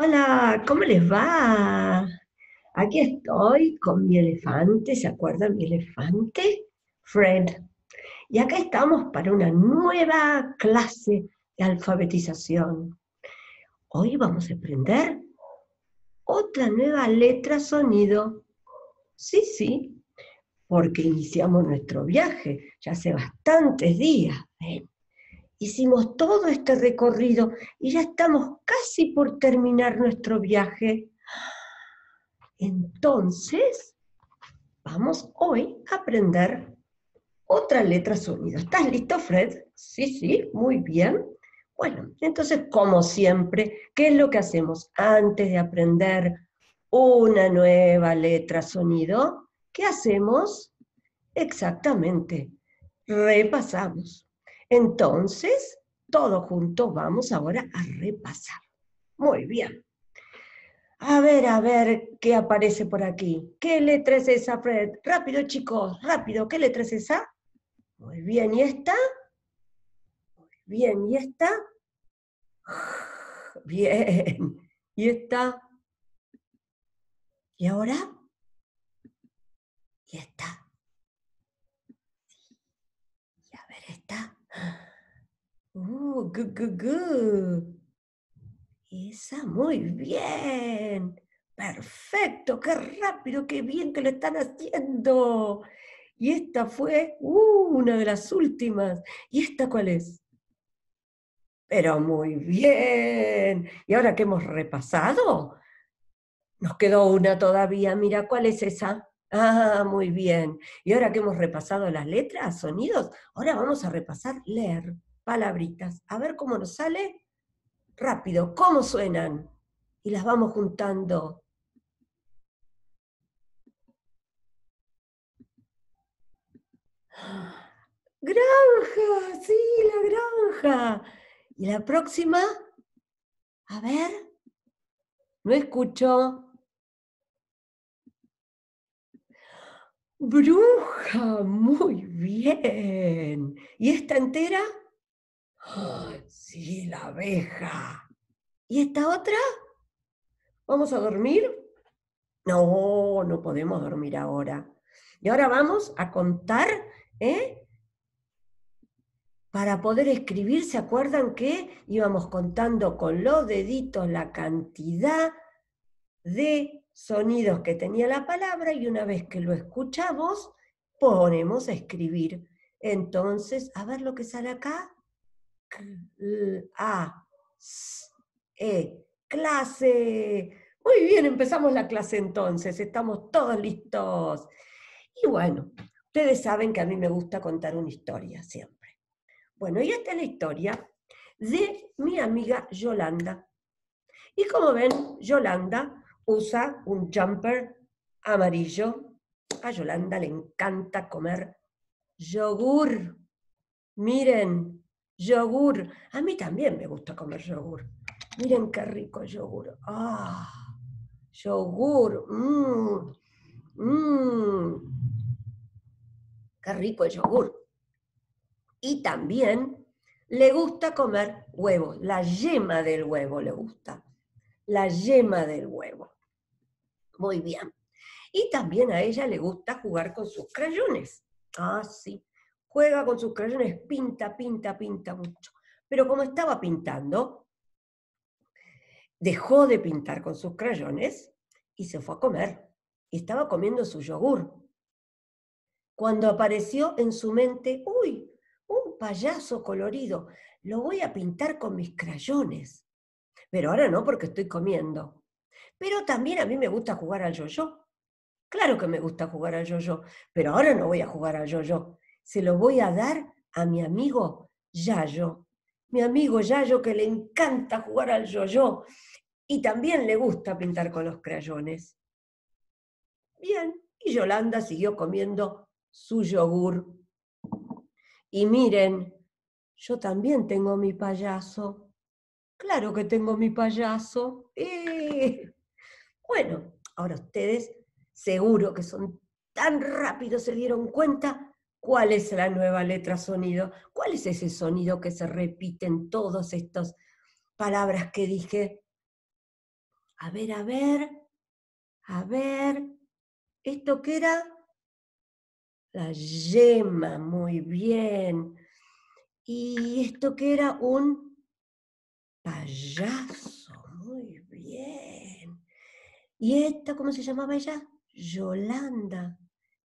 Hola, ¿cómo les va? Aquí estoy con mi elefante, ¿se acuerdan mi elefante? Fred. Y acá estamos para una nueva clase de alfabetización. Hoy vamos a aprender otra nueva letra sonido. Sí, sí, porque iniciamos nuestro viaje ya hace bastantes días. Hicimos todo este recorrido y ya estamos casi por terminar nuestro viaje. Entonces, vamos hoy a aprender otra letra sonido. ¿Estás listo, Fred? Sí, sí, muy bien. Bueno, entonces, como siempre, ¿qué es lo que hacemos antes de aprender una nueva letra sonido? ¿Qué hacemos? Exactamente, repasamos. Entonces, todo juntos vamos ahora a repasar. Muy bien. A ver, a ver qué aparece por aquí. ¿Qué letra es esa, Fred? Rápido, chicos, rápido. ¿Qué letra es esa? Muy bien, ¿y esta? Muy bien, ¿y esta? Bien. ¿Y esta? ¿Y ahora? ¿Y esta? Y a ver, esta. Uh, Esa, muy bien. Perfecto, qué rápido, qué bien que lo están haciendo. Y esta fue uh, una de las últimas. ¿Y esta cuál es? Pero muy bien. Y ahora que hemos repasado, nos quedó una todavía. Mira, ¿cuál es esa? Ah, muy bien. Y ahora que hemos repasado las letras, sonidos, ahora vamos a repasar leer palabritas. A ver cómo nos sale rápido, cómo suenan. Y las vamos juntando. Granja, sí, la granja. Y la próxima, a ver, no escucho. Bruja, muy bien. ¿Y esta entera? sí, la abeja. ¿Y esta otra? ¿Vamos a dormir? No, no podemos dormir ahora. Y ahora vamos a contar, ¿eh? Para poder escribir, ¿se acuerdan que íbamos contando con los deditos la cantidad de sonidos que tenía la palabra y una vez que lo escuchamos, ponemos a escribir. Entonces, a ver lo que sale acá. A, E, clase. Muy bien, empezamos la clase entonces, estamos todos listos. Y bueno, ustedes saben que a mí me gusta contar una historia siempre. Bueno, y esta es la historia de mi amiga Yolanda. Y como ven, Yolanda usa un jumper amarillo. A Yolanda le encanta comer yogur. Miren, yogur. A mí también me gusta comer yogur. Miren qué rico yogur. ¡Ah! Yogur. Mm, mm. Qué rico el yogur. Y también le gusta comer huevos. La yema del huevo le gusta. La yema del huevo. Muy bien. Y también a ella le gusta jugar con sus crayones. Ah, sí. Juega con sus crayones, pinta, pinta, pinta mucho. Pero como estaba pintando, dejó de pintar con sus crayones y se fue a comer. estaba comiendo su yogur. Cuando apareció en su mente, uy, un payaso colorido, lo voy a pintar con mis crayones. Pero ahora no porque estoy comiendo. Pero también a mí me gusta jugar al yo-yo. Claro que me gusta jugar al yo-yo, pero ahora no voy a jugar al yo-yo. Se lo voy a dar a mi amigo Yayo. Mi amigo Yayo que le encanta jugar al yo-yo y también le gusta pintar con los crayones. Bien, y Yolanda siguió comiendo su yogur. Y miren, yo también tengo mi payaso. Claro que tengo mi payaso. ¡Eh! Bueno, ahora ustedes seguro que son tan rápidos se dieron cuenta cuál es la nueva letra sonido, cuál es ese sonido que se repite en todas estas palabras que dije. A ver, a ver, a ver, ¿esto qué era? La yema, muy bien. ¿Y esto qué era? Un payaso, muy bien. ¿Y esta cómo se llamaba ella? Yolanda.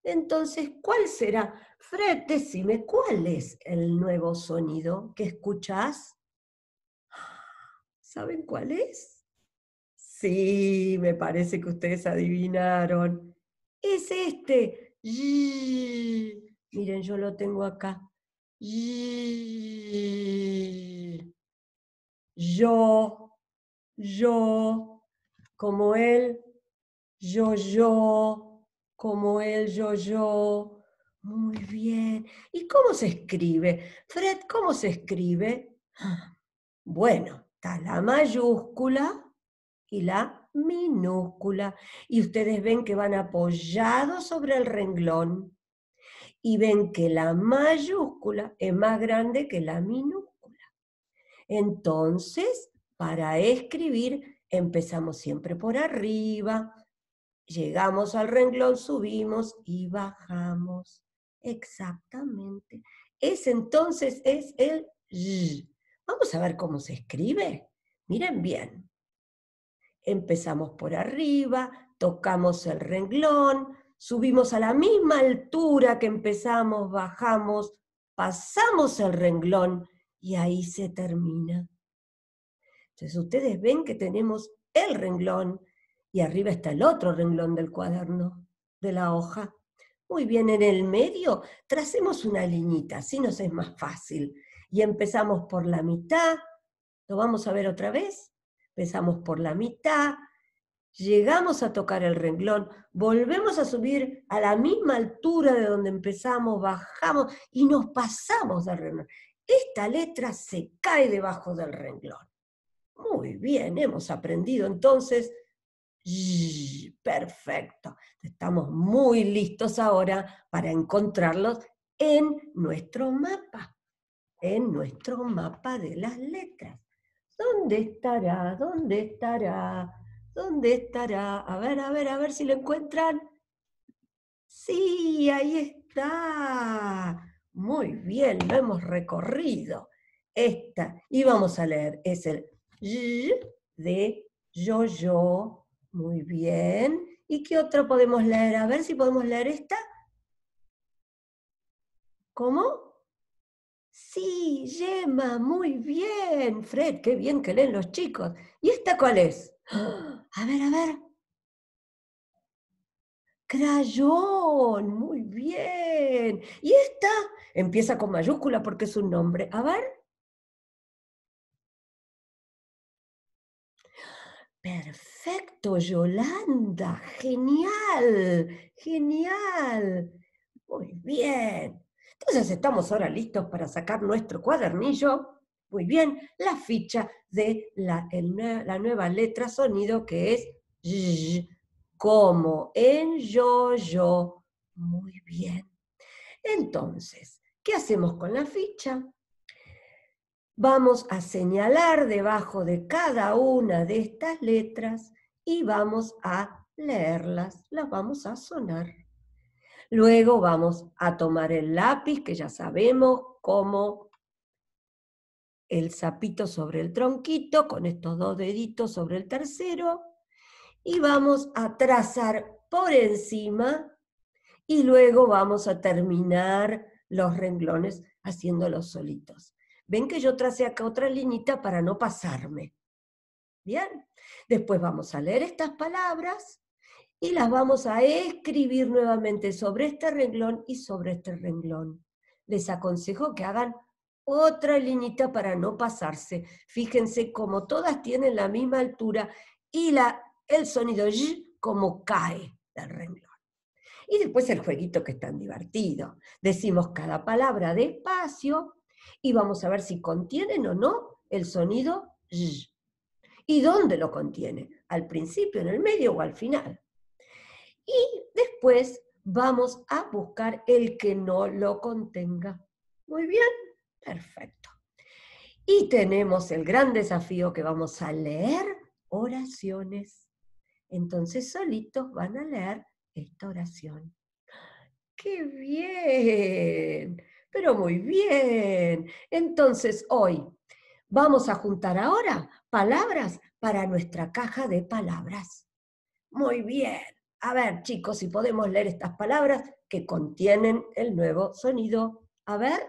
Entonces, ¿cuál será? Fred, decime, ¿cuál es el nuevo sonido que escuchás? ¿Saben cuál es? Sí, me parece que ustedes adivinaron. Es este. Miren, yo lo tengo acá. Yo, yo, como él yo-yo, como él yo-yo. Muy bien. ¿Y cómo se escribe? Fred, ¿cómo se escribe? Bueno, está la mayúscula y la minúscula. Y ustedes ven que van apoyados sobre el renglón y ven que la mayúscula es más grande que la minúscula. Entonces, para escribir Empezamos siempre por arriba, llegamos al renglón, subimos y bajamos. Exactamente. Ese entonces es el Vamos a ver cómo se escribe. Miren bien. Empezamos por arriba, tocamos el renglón, subimos a la misma altura que empezamos, bajamos, pasamos el renglón y ahí se termina. Entonces ustedes ven que tenemos el renglón y arriba está el otro renglón del cuaderno, de la hoja. Muy bien, en el medio tracemos una liñita, así nos es más fácil. Y empezamos por la mitad, lo vamos a ver otra vez, empezamos por la mitad, llegamos a tocar el renglón, volvemos a subir a la misma altura de donde empezamos, bajamos y nos pasamos del renglón. Esta letra se cae debajo del renglón. Muy bien, hemos aprendido entonces. Perfecto. Estamos muy listos ahora para encontrarlos en nuestro mapa, en nuestro mapa de las letras. ¿Dónde estará? ¿Dónde estará? ¿Dónde estará? A ver, a ver, a ver si lo encuentran. Sí, ahí está. Muy bien, lo hemos recorrido. Esta, y vamos a leer, es el de yo, yo. Muy bien. ¿Y qué otro podemos leer? A ver si podemos leer esta. ¿Cómo? Sí, Yema, muy bien. Fred, qué bien que leen los chicos. ¿Y esta cuál es? ¡Ah! A ver, a ver. Crayón, muy bien. ¿Y esta? Empieza con mayúscula porque es un nombre. A ver. Perfecto, Yolanda. Genial, genial. Muy bien. Entonces estamos ahora listos para sacar nuestro cuadernillo. Muy bien, la ficha de la, nueva letra sonido que es y, como en yo, yo. Muy bien. Entonces, ¿qué hacemos con la ficha? Vamos a señalar debajo de cada una de estas letras y vamos a leerlas, las vamos a sonar. Luego vamos a tomar el lápiz, que ya sabemos cómo el sapito sobre el tronquito, con estos dos deditos sobre el tercero, y vamos a trazar por encima y luego vamos a terminar los renglones haciéndolos solitos ven que yo tracé acá otra linita para no pasarme. Bien, después vamos a leer estas palabras y las vamos a escribir nuevamente sobre este renglón y sobre este renglón. Les aconsejo que hagan otra linita para no pasarse. Fíjense cómo todas tienen la misma altura y la, el sonido y como cae del renglón. Y después el jueguito que es tan divertido. Decimos cada palabra despacio y vamos a ver si contienen o no el sonido y. ¿Y dónde lo contiene? ¿Al principio, en el medio o al final? Y después vamos a buscar el que no lo contenga. Muy bien, perfecto. Y tenemos el gran desafío que vamos a leer oraciones. Entonces solitos van a leer esta oración. ¡Qué bien! Pero muy bien. Entonces hoy vamos a juntar ahora palabras para nuestra caja de palabras. Muy bien. A ver, chicos, si podemos leer estas palabras que contienen el nuevo sonido. A ver.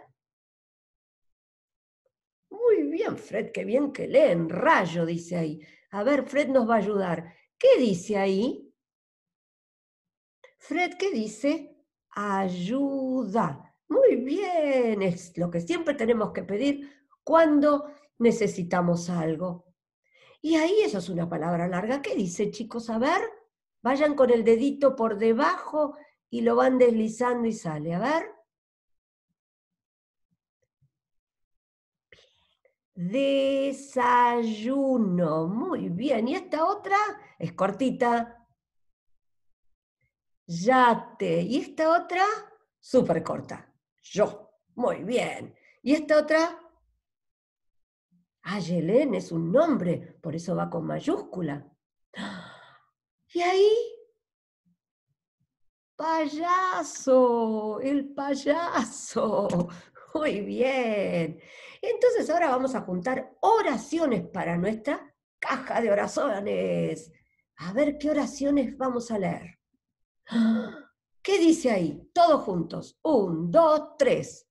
Muy bien, Fred, qué bien que leen. Rayo, dice ahí. A ver, Fred nos va a ayudar. ¿Qué dice ahí? Fred, ¿qué dice? Ayuda. Muy bien, es lo que siempre tenemos que pedir cuando necesitamos algo. Y ahí eso es una palabra larga. ¿Qué dice, chicos? A ver, vayan con el dedito por debajo y lo van deslizando y sale. A ver. Desayuno. Muy bien. Y esta otra es cortita. Yate. Y esta otra, súper corta yo. Muy bien. Y esta otra, Ayelen es un nombre, por eso va con mayúscula. Y ahí, payaso, el payaso. Muy bien. Entonces ahora vamos a juntar oraciones para nuestra caja de oraciones. A ver qué oraciones vamos a leer. ¿Qué dice ahí? Todos juntos. Un, dos, tres.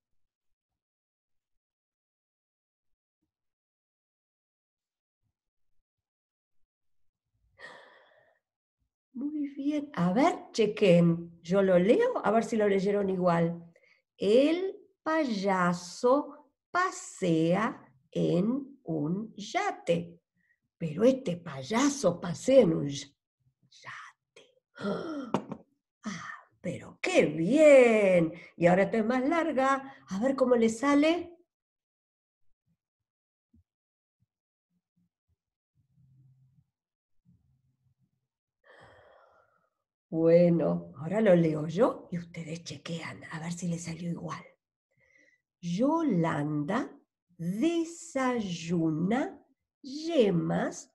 Muy bien. A ver, chequen. Yo lo leo, a ver si lo leyeron igual. El payaso pasea en un yate. Pero este payaso pasea en un yate. ¡Ah! pero qué bien. Y ahora estoy más larga, a ver cómo le sale. Bueno, ahora lo leo yo y ustedes chequean a ver si le salió igual. Yolanda desayuna yemas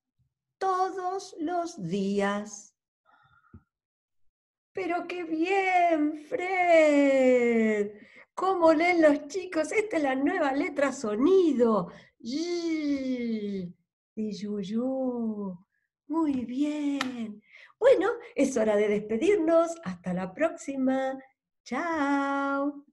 todos los días. Pero qué bien, Fred. ¿Cómo leen los chicos? Esta es la nueva letra sonido. Y Muy bien. Bueno, es hora de despedirnos. Hasta la próxima. Chao.